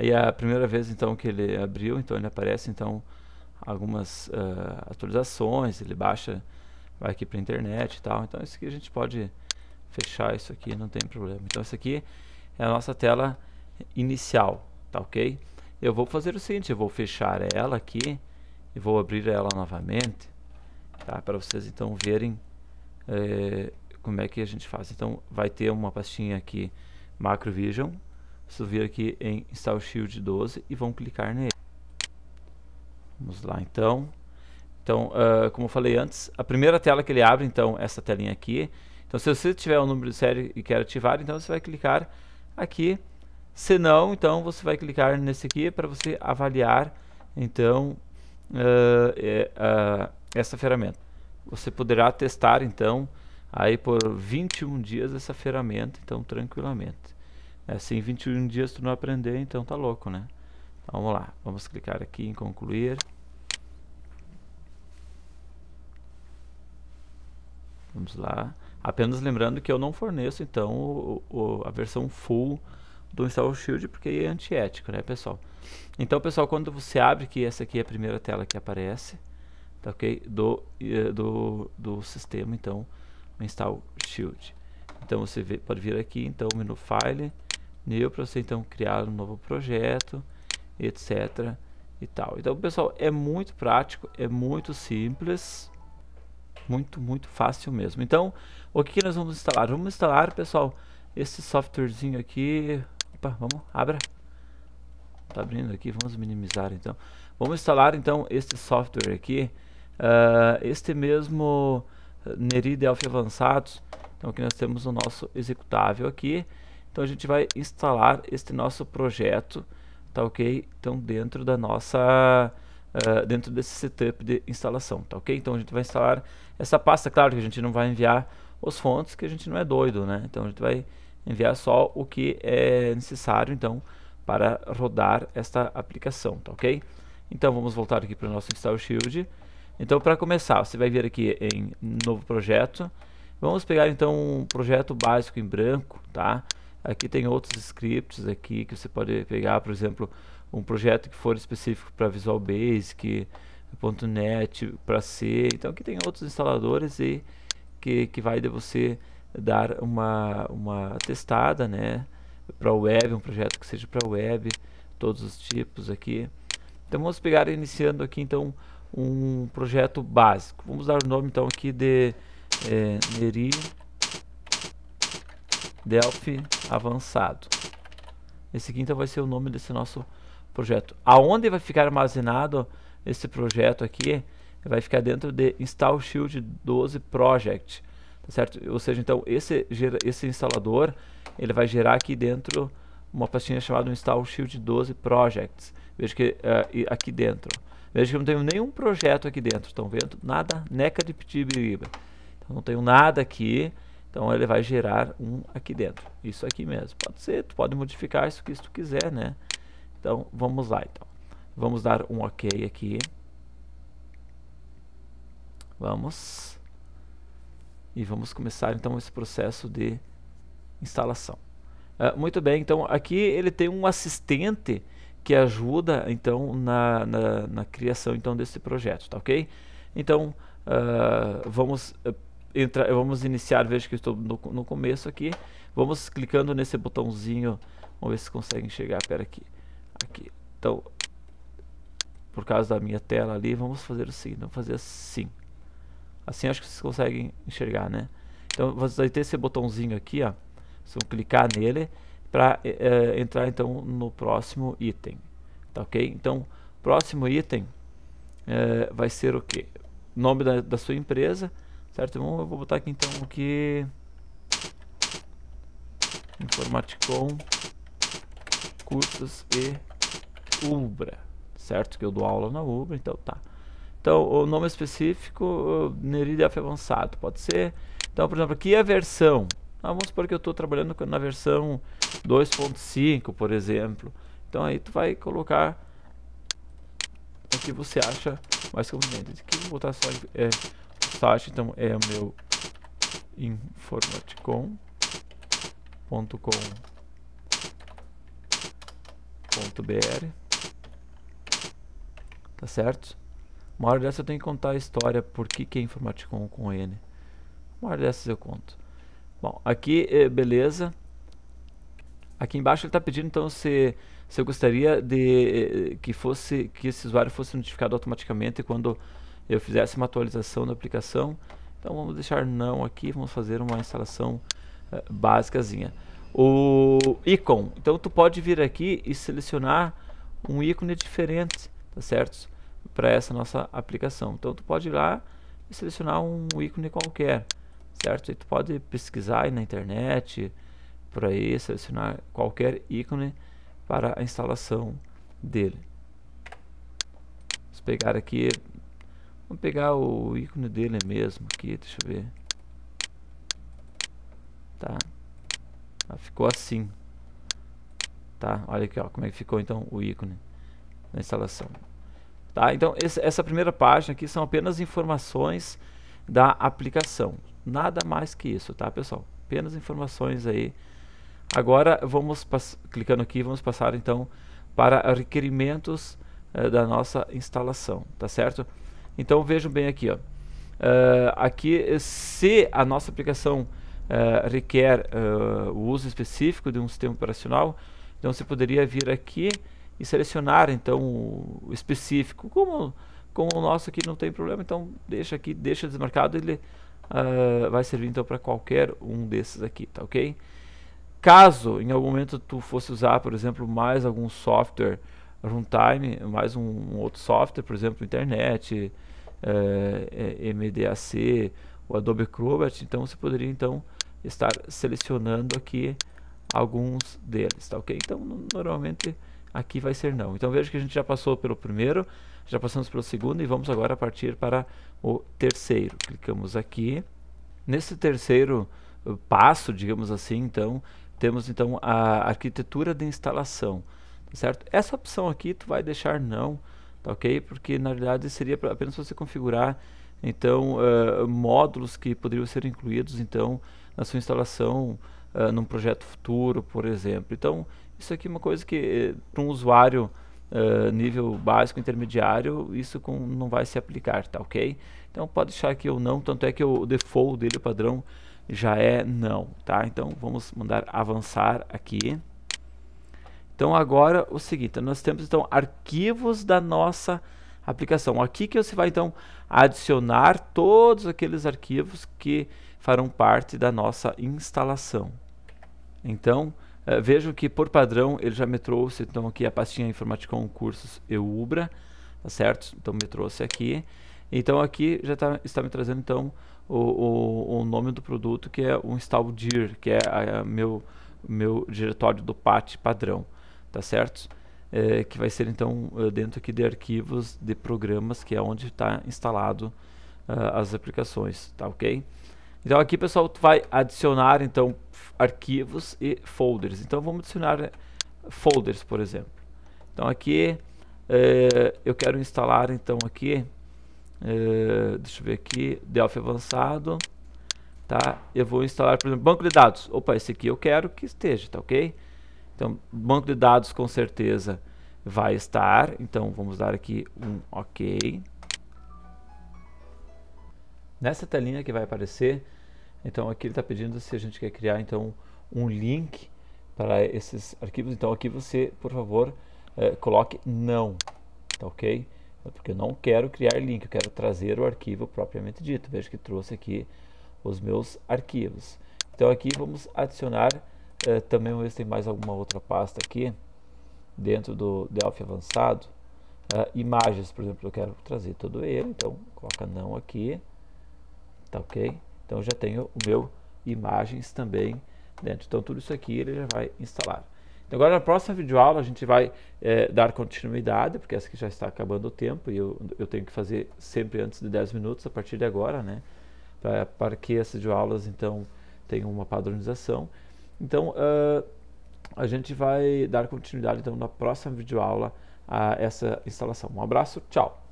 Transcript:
Aí a primeira vez então que ele abriu, então ele aparece então algumas uh, atualizações, ele baixa vai aqui para internet e tal. Então isso aqui a gente pode fechar isso aqui, não tem problema. Então isso aqui é a nossa tela inicial, tá ok? Eu vou fazer o seguinte, eu vou fechar ela aqui e vou abrir ela novamente, tá? Para vocês então verem eh, como é que a gente faz. Então vai ter uma pastinha aqui Macrovision, vocês vir aqui em Install Shield 12 e vão clicar nele. Vamos lá então. Então, uh, como eu falei antes, a primeira tela que ele abre, então, é essa telinha aqui. Então, se você tiver o um número de série e quer ativar, então você vai clicar aqui. Se não, então você vai clicar nesse aqui para você avaliar, então, uh, uh, essa ferramenta. Você poderá testar, então, aí por 21 dias essa ferramenta, então, tranquilamente. É, se 21 dias tu não aprender, então tá louco, né? Então, vamos lá, vamos clicar aqui em concluir. Vamos lá. Apenas lembrando que eu não forneço, então, o, o, a versão full do Install Shield, porque é antiético, né, pessoal? Então, pessoal, quando você abre, que essa aqui é a primeira tela que aparece, tá ok? Do, eh, do, do sistema, então, o Install Shield. Então, você vê, pode vir aqui, então, menu File, new para você então criar um novo projeto, etc e tal. Então, pessoal, é muito prático, é muito simples, muito, muito fácil mesmo. Então, o que, que nós vamos instalar? Vamos instalar, pessoal, esse softwarezinho aqui. Opa, vamos, abra. Tá abrindo aqui, vamos minimizar então. Vamos instalar então este software aqui, uh, este mesmo Neri Delphi Avançados. Então, aqui nós temos o nosso executável aqui. Então a gente vai instalar este nosso projeto, tá ok? Então dentro da nossa... Uh, dentro desse setup de instalação, tá ok? Então a gente vai instalar essa pasta, claro que a gente não vai enviar os fontes, que a gente não é doido, né? Então a gente vai enviar só o que é necessário, então, para rodar esta aplicação, tá ok? Então vamos voltar aqui para o nosso Install Shield. Então para começar, você vai vir aqui em novo projeto. Vamos pegar então um projeto básico em branco, tá? Aqui tem outros scripts aqui que você pode pegar, por exemplo, um projeto que for específico para Visual Basic, .NET, para C. Então aqui tem outros instaladores e que, que vai de você dar uma, uma testada, né? Para web, um projeto que seja para web, todos os tipos aqui. Então vamos pegar iniciando aqui então um projeto básico. Vamos dar o nome então aqui de é, Neri Delphi avançado. Esse aqui então vai ser o nome desse nosso projeto. Aonde vai ficar armazenado esse projeto aqui? Vai ficar dentro de Install Shield 12 Project, tá certo? Ou seja, então esse, esse instalador ele vai gerar aqui dentro uma pastinha chamada Install Shield 12 Projects. Veja que uh, aqui dentro. Veja que eu não tenho nenhum projeto aqui dentro, estão vendo? Nada, neca de Então não tenho nada aqui. Então ele vai gerar um aqui dentro, isso aqui mesmo. Pode ser, tu pode modificar isso que tu quiser, né? Então vamos lá então. Vamos dar um OK aqui. Vamos. E vamos começar então esse processo de instalação. Uh, muito bem, então aqui ele tem um assistente que ajuda então na, na, na criação então desse projeto, tá ok? Então uh, vamos uh, entra, vamos iniciar, veja que estou no, no começo aqui. Vamos clicando nesse botãozinho, vamos ver se conseguem chegar, pera aqui. aqui. Então, por causa da minha tela ali, vamos fazer o seguinte, vamos fazer assim. Assim acho que vocês conseguem enxergar, né? Então, vocês vai ter esse botãozinho aqui, ó. Vocês vão clicar nele para é, eh, eh, entrar, então, no próximo item. Tá ok? Então, próximo item é, vai ser o quê Nome da, da sua empresa Certo, bom, eu vou botar aqui então o que... Informaticon, cursos e Ubra, certo? Que eu dou aula na Ubra, então tá. Então, o nome específico, NeriDF avançado, pode ser? Então, por exemplo, aqui é a versão. Ah, vamos supor que eu estou trabalhando na versão 2.5, por exemplo. Então aí tu vai colocar o que você acha mais conveniente. Aqui vou botar só é, então é o meu informaticon.com.br Tá certo? Uma hora dessa eu tenho que contar a história por que, que é Informaticon com N. Uma hora dessas eu conto. Bom, aqui, eh, beleza. Aqui embaixo ele está pedindo então se, se eu gostaria de eh, que fosse que esse usuário fosse notificado automaticamente quando eu fizesse uma atualização da aplicação. Então vamos deixar não aqui, vamos fazer uma instalação uh, básicazinha. O ícone, então tu pode vir aqui e selecionar um ícone diferente, tá certo? Para essa nossa aplicação. Então tu pode ir lá e selecionar um ícone qualquer, certo? E tu pode pesquisar aí na internet, por aí, selecionar qualquer ícone para a instalação dele. Vamos pegar aqui Vamos pegar o ícone dele mesmo aqui, deixa eu ver. Tá. Ah, ficou assim. Tá, olha aqui ó, como é que ficou então o ícone na instalação. Tá, então esse, essa primeira página aqui são apenas informações da aplicação. Nada mais que isso, tá pessoal? Apenas informações aí. Agora vamos, clicando aqui, vamos passar então para requerimentos eh, da nossa instalação, tá certo? Então vejam bem aqui, ó. Uh, aqui, se a nossa aplicação uh, requer uh, o uso específico de um sistema operacional, então você poderia vir aqui e selecionar então o específico. Como, como o nosso aqui não tem problema, então deixa aqui, deixa desmarcado, ele vai servir então para qualquer um desses aqui, tá ok? Caso em algum momento tu fosse usar, por exemplo, mais algum software runtime, mais um, um, outro software, por exemplo, internet, é, eh, eh, MDAC, o Adobe Acrobat, então você poderia então estar selecionando aqui alguns deles, tá ok? Então normalmente aqui vai ser não. Então veja que a gente já passou pelo primeiro, já passamos pelo segundo e vamos agora partir para o terceiro. Clicamos aqui. Nesse terceiro eh, passo, digamos assim, então, temos então a arquitetura de instalação certo? Essa opção aqui tu vai deixar não, tá ok? Porque na verdade seria apenas você configurar então uh, módulos que poderiam ser incluídos então na sua instalação uh, num projeto futuro, por exemplo. Então isso aqui é uma coisa que para um usuário uh, nível básico intermediário isso com, não vai se aplicar, tá ok? Então pode deixar aqui ou não, tanto é que o default dele, o padrão já é não, tá? Então vamos mandar avançar aqui então agora o seguinte, nós temos então arquivos da nossa aplicação. Aqui que você vai então adicionar todos aqueles arquivos que farão parte da nossa instalação. Então, eh, vejam que por padrão ele já me trouxe então aqui a pastinha Informaticon Cursos Ubra, tá certo? Então me trouxe aqui. Então aqui já tá, está me trazendo então o, o, o, nome do produto que é o install dir, que é a, a meu, meu diretório do patch padrão tá certo? É, que vai ser então eh, dentro aqui de arquivos de programas, que é onde está instalado uh, as aplicações, tá ok? Então aqui pessoal, tu vai adicionar então arquivos e folders. Então vamos adicionar eh, folders, por exemplo. Então aqui é, eu quero instalar então aqui, é, deixa eu ver aqui, Delphi avançado, tá? Eu vou instalar, por exemplo, banco de dados. Opa, esse aqui eu quero que esteja, tá ok? Então, banco de dados com certeza vai estar. Então, vamos dar aqui um OK. Nessa telinha que vai aparecer, então aqui ele está pedindo se a gente quer criar então um link para esses arquivos. Então aqui você, por favor, eh, coloque não, tá ok? É porque eu não quero criar link, eu quero trazer o arquivo propriamente dito. Veja que trouxe aqui os meus arquivos. Então aqui vamos adicionar é, também vamos ver se tem mais alguma outra pasta aqui dentro do Delphi avançado. É, imagens, por exemplo, eu quero trazer todo ele, então coloca não aqui, tá ok? Então já tenho o meu imagens também dentro. Então tudo isso aqui ele já vai instalar. Então, agora na próxima videoaula a gente vai é, dar continuidade, porque essa aqui já está acabando o tempo e eu, eu tenho que fazer sempre antes de 10 minutos a partir de agora, né? para que essas videoaulas então tenham uma padronização. Então, uh, a gente vai dar continuidade então na próxima videoaula a essa instalação. Um abraço, tchau!